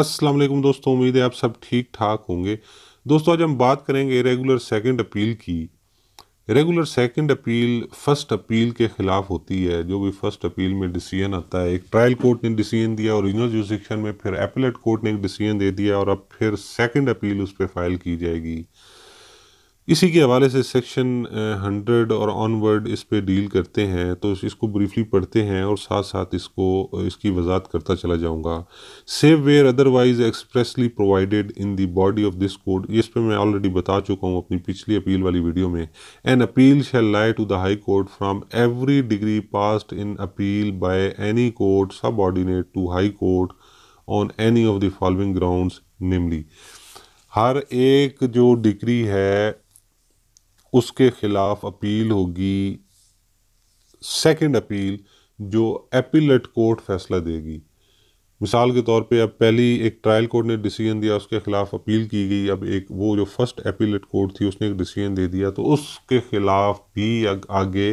अस्सलाम वालेकुम दोस्तों उम्मीद है आप सब ठीक ठाक होंगे दोस्तों आज हम बात करेंगे रेगुलर सेकंड अपील की regular second appeal first appeal के ख़िलाफ़ होती है जो भी फर्स्ट अपील में डिसीजन आता है एक ट्रायल कोर्ट ने डिसीजन दिया ओरिजिनल जुडिक्शन में फिर एपलेट कोर्ट ने एक डिसीजन दे दिया और अब फिर सेकंड अपील उस पर फाइल की जाएगी इसी के हवाले से सेक्शन हंड्रेड और ऑनवर्ड इस पर डील करते हैं तो इसको ब्रीफली पढ़ते हैं और साथ साथ इसको इसकी वजात करता चला जाऊँगा save where otherwise expressly provided in the body of this code इस पर मैं ऑलरेडी बता चुका हूँ अपनी पिछली अपील वाली वीडियो में an appeal shall lie to the high court from every decree passed in appeal by any court subordinate to high court on any of the following ground namely हर एक जो decree है उसके ख़िलाफ़ appeal होगी second appeal जो appellate court फैसला देगी मिसाल के तौर पे अब पहली एक ट्रायल कोर्ट ने डिसीजन दिया उसके ख़िलाफ़ अपील की गई अब एक वो जो फर्स्ट एपीलेट कोर्ट थी उसने एक डिसीजन दे दिया तो उसके ख़िलाफ़ भी आगे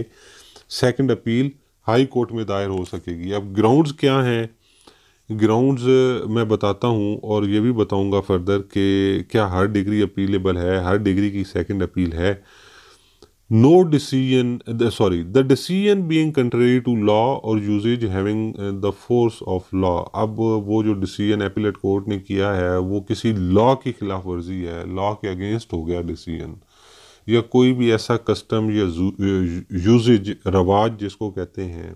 सेकंड अपील हाई कोर्ट में दायर हो सकेगी अब ग्राउंड्स क्या हैं ग्राउंड्स मैं बताता हूँ और ये भी बताऊँगा फर्दर कि क्या हर डिग्री अपीलेबल है हर डिग्री की सेकेंड अपील है no decision the, sorry the decision being contrary to law or usage having the force of law अब वो जो decision appellate court ने किया है वो किसी law की खिलाफ वर्जी है law के against हो गया decision या कोई भी ऐसा custom या usage रवाज जिसको कहते हैं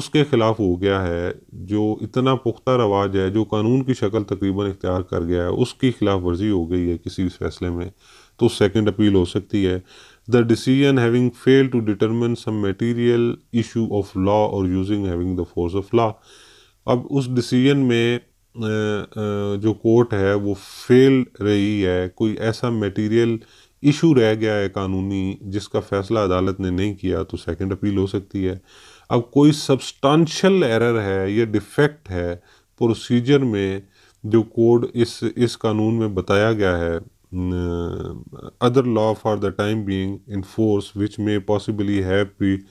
उसके ख़िलाफ़ हो गया है जो इतना पुख्ता रवाज है जो कानून की शक्ल तकरीबन इख्तियार कर गया है उसकी खिलाफ वर्जी हो गई है किसी भी फैसले में तो सेकंड अपील हो सकती है the decision having failed to determine some material issue of law or using having the force of law अब उस decision में जो court है वो fail रही है कोई ऐसा material issue रह गया है कानूनी जिसका फैसला अदालत ने नहीं किया तो second appeal हो सकती है अब कोई substantial error है या defect है procedure में जो code इस इस कानून में बताया गया है other law for the time being in force which may possibly have be,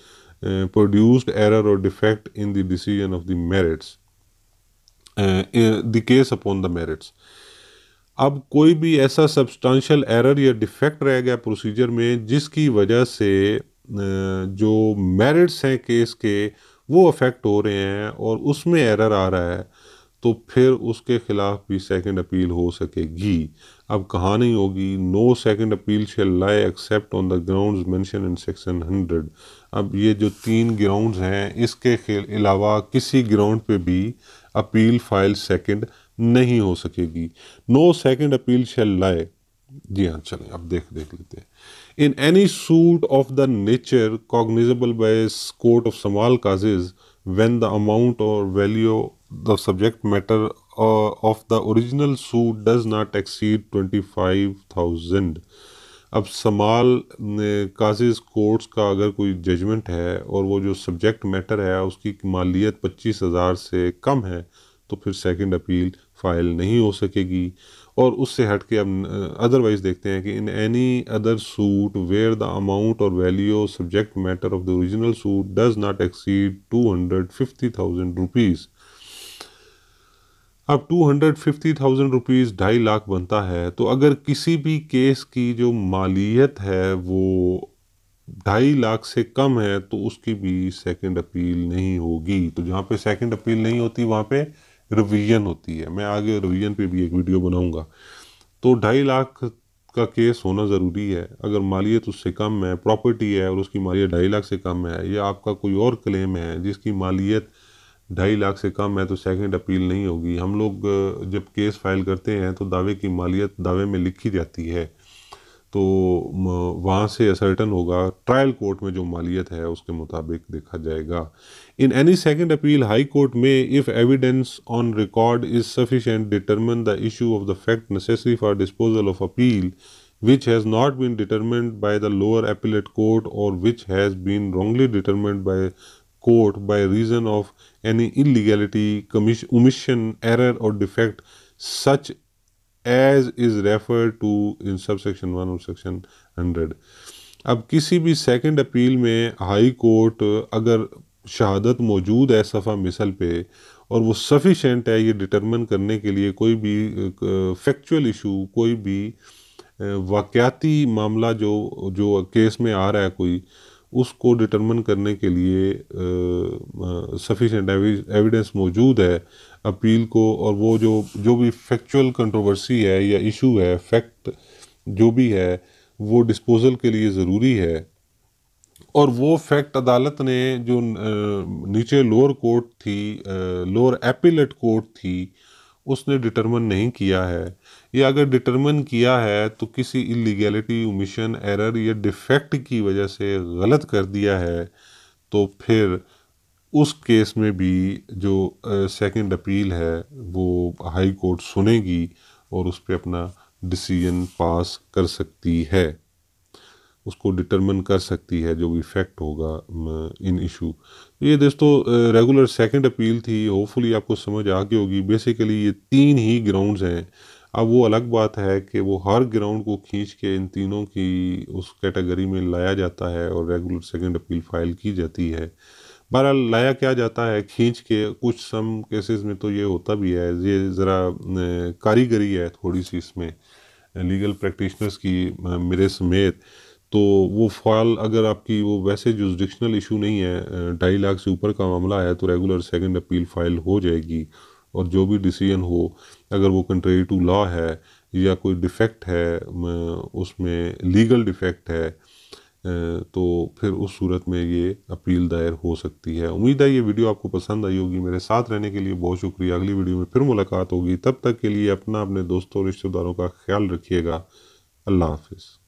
uh, produced error or defect in the decision of the merits uh, the case upon the merits अब कोई भी ऐसा सब्सटेंशियल एरर या defect रह गया procedure में जिसकी वजह से जो मेरिट्स हैं केस के वो अफेक्ट हो रहे हैं और उसमें एरर आ रहा है तो फिर उसके ख़िलाफ़ भी सेकंड अपील हो सकेगी अब कहानी होगी no second appeal shall lie except on the grounds mentioned in section hundred अब ये जो तीन ग्राउंड्स हैं इसके अलावा किसी ग्राउंड पे भी अपील फाइल सेकंड नहीं हो सकेगी no second appeal shall lie जी हाँ चलें अब देख देख लेते हैं in any suit of the nature cognizable by court of small causes when the amount or value the subject matter uh, of the original suit does not exceed 25,000 अब समाल काजिज कोर्ट्स का अगर कोई जजमेंट है और वो जो subject matter है उसकी मालियत पच्चीस हज़ार से कम है तो फिर सेकंड अपील फाइल नहीं हो सकेगी और उससे हट के अब अदरवाइज़ देखते हैं कि in any other suit where the amount or value subject matter of the original suit does not exceed two hundred fifty thousand rupees अब two hundred fifty thousand rupees ढाई लाख बनता है तो अगर किसी भी केस की जो मालियत है वो ढाई लाख से कम है तो उसकी भी सेकंड अपील नहीं होगी तो जहाँ पे सेकंड अपील नहीं होती वहाँ पे रिवीजन होती है मैं आगे रिवीजन पे भी एक वीडियो बनाऊँगा तो ढाई लाख का केस होना ज़रूरी है अगर मालियत उससे कम है प्रॉपर्टी है और उसकी मालियत ढाई लाख से कम है या आपका कोई और क्लेम है जिसकी मालियत ढाई लाख से कम है तो सेकंड अपील नहीं होगी हम लोग जब केस फाइल करते हैं तो दावे की मालियत दावे में लिखी जाती है तो वहाँ से असर्टन होगा ट्रायल कोर्ट में जो मालियत है उसके मुताबिक देखा जाएगा in any second appeal high court में if evidence on record is sufficient determine the issue of the fact necessary for disposal of appeal which has not been determined by the lower appellate court or which has been wrongly determined by court by reason of any illegality, omission, error or defect such as is referred to in subsection 1 of section 100. अब किसी भी second appeal में high court अगर शहादत मौजूद है सफ़ा मिसल पे और वो सफिशेंट है ये डिटरमिन करने के लिए कोई भी फैक्चुअल इशू कोई भी वाक़ाती मामला जो जो केस में आ रहा है कोई उसको डिटरमिन करने के लिए सफिशेंट एविडेंस मौजूद है अपील को और वो जो जो भी फैक्चुअल कंट्रोवर्सी है या इशू है फैक्ट जो भी है वो डिस्पोजल के लिए ज़रूरी है और वो फैक्ट अदालत ने जो नीचे लोअर कोर्ट थी लोअर एपिलेट कोर्ट थी उसने डिटरमिन नहीं किया है या अगर डिटरमिन किया है तो किसी इलीगैलिटी उमिशन एरर या डिफेक्ट की वजह से गलत कर दिया है तो फिर उस केस में भी जो सेकंड अपील है वो हाई कोर्ट सुनेगी और उस पर अपना डिसीजन पास कर सकती है उसको डिटरमिन कर सकती है जो भी फैक्ट होगा इन इशू तो ये दोस्तों रेगुलर सेकंड अपील थी होपफुली आपको समझ आ गई होगी बेसिकली ये तीन ही ग्राउंड्स हैं अब वो अलग बात है कि वो हर ग्राउंड को खींच के इन तीनों की उस कैटेगरी में लाया जाता है और रेगुलर सेकंड अपील फाइल की जाती है बहरहाल लाया क्या जाता है खींच के कुछ सम केसेस में तो ये होता भी है ये ज़रा कारीगरी है थोड़ी सी इसमें लीगल प्रैक्टिशनर्स की मेरे समेत तो वो फ़ॉल अगर आपकी वो वैसे जो डिक्शनल इशू नहीं है ढाई लाख से ऊपर का मामला आया तो रेगुलर सेकंड अपील फाइल हो जाएगी और जो भी डिसीजन हो अगर वो कंट्री टू लॉ है या कोई डिफेक्ट है उसमें लीगल डिफेक्ट है तो फिर उस सूरत में ये अपील दायर हो सकती है उम्मीद है ये वीडियो आपको पसंद आई होगी मेरे साथ रहने के लिए बहुत शुक्रिया अगली वीडियो में फिर मुलाकात होगी तब तक के लिए अपना अपने दोस्तों रिश्तेदारों का ख्याल रखिएगा अल्लाह हाफिज़